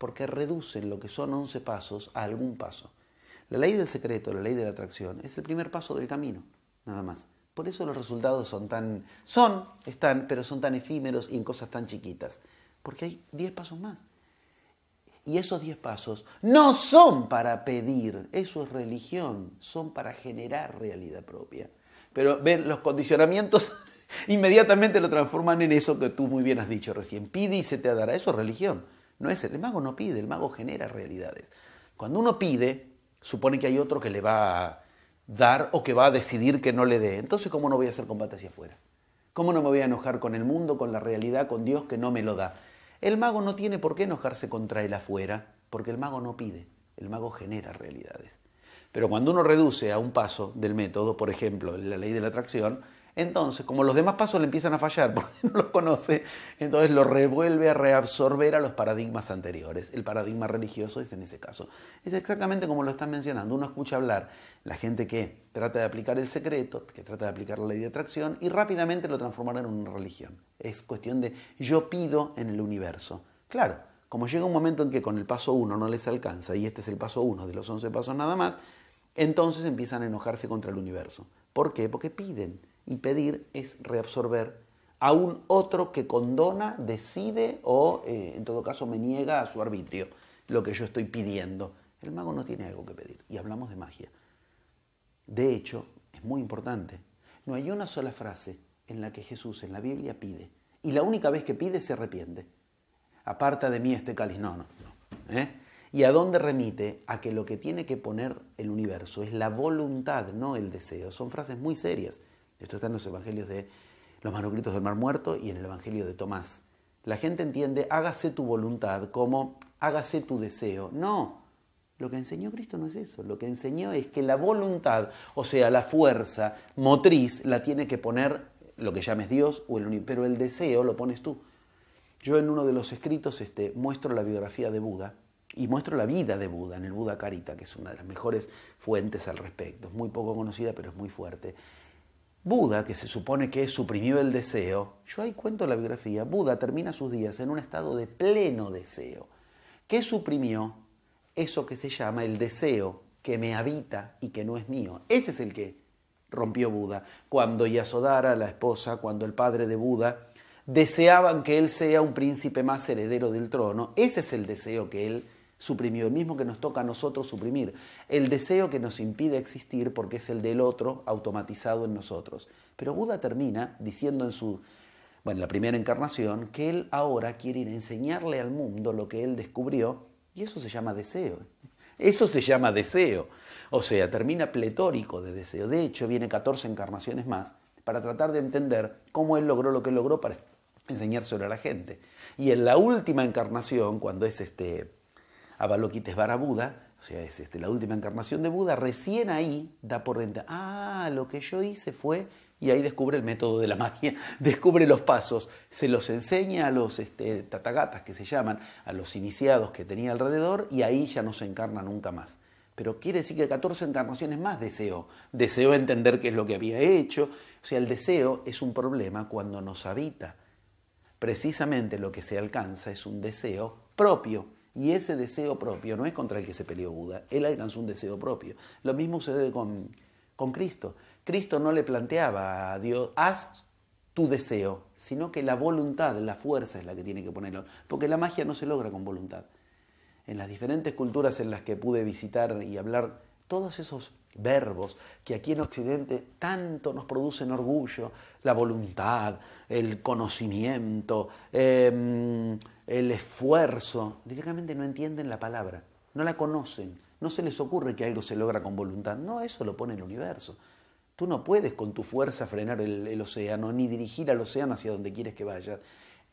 porque reducen lo que son 11 pasos a algún paso. La ley del secreto, la ley de la atracción, es el primer paso del camino, nada más. Por eso los resultados son tan, son, están, pero son tan efímeros y en cosas tan chiquitas, porque hay 10 pasos más. Y esos 10 pasos no son para pedir, eso es religión, son para generar realidad propia. Pero ven, los condicionamientos inmediatamente lo transforman en eso que tú muy bien has dicho recién. Pide y se te dará, eso es religión. No es el, mago no pide, el mago genera realidades. Cuando uno pide, supone que hay otro que le va a dar o que va a decidir que no le dé. Entonces, ¿cómo no voy a hacer combate hacia afuera? ¿Cómo no me voy a enojar con el mundo, con la realidad, con Dios que no me lo da? El mago no tiene por qué enojarse contra él afuera, porque el mago no pide, el mago genera realidades. Pero cuando uno reduce a un paso del método, por ejemplo, la ley de la atracción, entonces, como los demás pasos le empiezan a fallar porque no los conoce, entonces lo revuelve a reabsorber a los paradigmas anteriores. El paradigma religioso es en ese caso. Es exactamente como lo están mencionando. Uno escucha hablar la gente que trata de aplicar el secreto, que trata de aplicar la ley de atracción y rápidamente lo transformará en una religión. Es cuestión de yo pido en el universo. Claro, como llega un momento en que con el paso uno no les alcanza y este es el paso uno de los 11 pasos nada más, entonces empiezan a enojarse contra el universo. ¿Por qué? Porque piden y pedir es reabsorber a un otro que condona, decide o eh, en todo caso me niega a su arbitrio lo que yo estoy pidiendo. El mago no tiene algo que pedir y hablamos de magia. De hecho, es muy importante, no hay una sola frase en la que Jesús en la Biblia pide y la única vez que pide se arrepiente. Aparta de mí este cáliz. No, no, no. ¿eh? ¿Y a dónde remite? A que lo que tiene que poner el universo es la voluntad, no el deseo. Son frases muy serias. Esto está en los evangelios de los manuscritos del Mar Muerto y en el evangelio de Tomás. La gente entiende hágase tu voluntad como hágase tu deseo. No, lo que enseñó Cristo no es eso. Lo que enseñó es que la voluntad, o sea, la fuerza motriz, la tiene que poner lo que llames Dios, o el, pero el deseo lo pones tú. Yo en uno de los escritos este, muestro la biografía de Buda y muestro la vida de Buda en el Buda Carita, que es una de las mejores fuentes al respecto. Es muy poco conocida, pero es muy fuerte. Buda, que se supone que suprimió el deseo, yo ahí cuento la biografía, Buda termina sus días en un estado de pleno deseo, que suprimió eso que se llama el deseo que me habita y que no es mío. Ese es el que rompió Buda. Cuando Yasodhara, la esposa, cuando el padre de Buda, deseaban que él sea un príncipe más heredero del trono, ese es el deseo que él suprimió, el mismo que nos toca a nosotros suprimir, el deseo que nos impide existir porque es el del otro automatizado en nosotros. Pero Buda termina diciendo en su, bueno, la primera encarnación, que él ahora quiere ir enseñarle al mundo lo que él descubrió y eso se llama deseo. Eso se llama deseo. O sea, termina pletórico de deseo. De hecho, viene 14 encarnaciones más para tratar de entender cómo él logró lo que logró para enseñárselo a la gente. Y en la última encarnación, cuando es este Avalokitesvara Buda, o sea, es este, la última encarnación de Buda, recién ahí da por renta, ah, lo que yo hice fue, y ahí descubre el método de la magia, descubre los pasos, se los enseña a los este, tatagatas que se llaman, a los iniciados que tenía alrededor, y ahí ya no se encarna nunca más. Pero quiere decir que 14 encarnaciones más deseo. Deseó entender qué es lo que había hecho. O sea, el deseo es un problema cuando nos habita. Precisamente lo que se alcanza es un deseo propio y ese deseo propio no es contra el que se peleó Buda, él alcanzó un deseo propio. Lo mismo sucede con, Cristo. Cristo no le planteaba a Dios, haz tu deseo, sino que la voluntad, la fuerza es la que tiene que ponerlo, porque la magia no se logra con voluntad. En las diferentes culturas en las que pude visitar y hablar todos esos verbos que aquí en Occidente tanto nos producen orgullo, la voluntad, el conocimiento, em, el esfuerzo, directamente no entienden la palabra, no la conocen, no se les ocurre que algo se logra con voluntad, no, eso lo pone el universo. Tú no puedes con tu fuerza frenar el, el océano, ni dirigir al océano hacia donde quieres que vaya.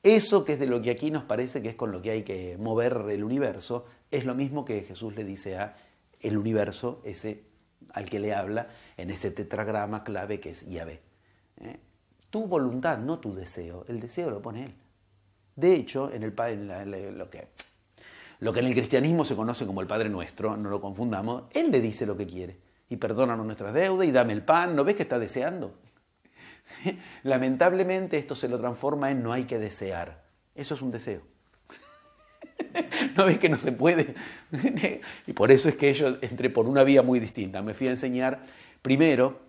Eso que es de lo que aquí nos parece que es con lo que hay que mover el universo, es lo mismo que Jesús le dice a el universo ese al que le habla en ese tetragrama clave que es Yahvé. ¿eh? Tu voluntad, no tu deseo. El deseo lo pone él. De hecho, en, el, lo, que, lo que en el cristianismo se conoce como el Padre Nuestro, no lo confundamos, él le dice lo que quiere. Y perdónanos nuestras deudas y dame el pan. ¿No ves que está deseando? Lamentablemente esto se lo transforma en no hay que desear. Eso es un deseo. ¿No ves que no se puede? y por eso es que yo entré por una vía muy distinta. Me fui a enseñar primero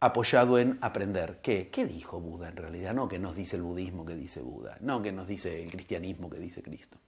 apoyado en aprender. ¿Qué? ¿Qué dijo Buda en realidad? No que nos dice el budismo que dice Buda, no que nos dice el cristianismo que dice Cristo.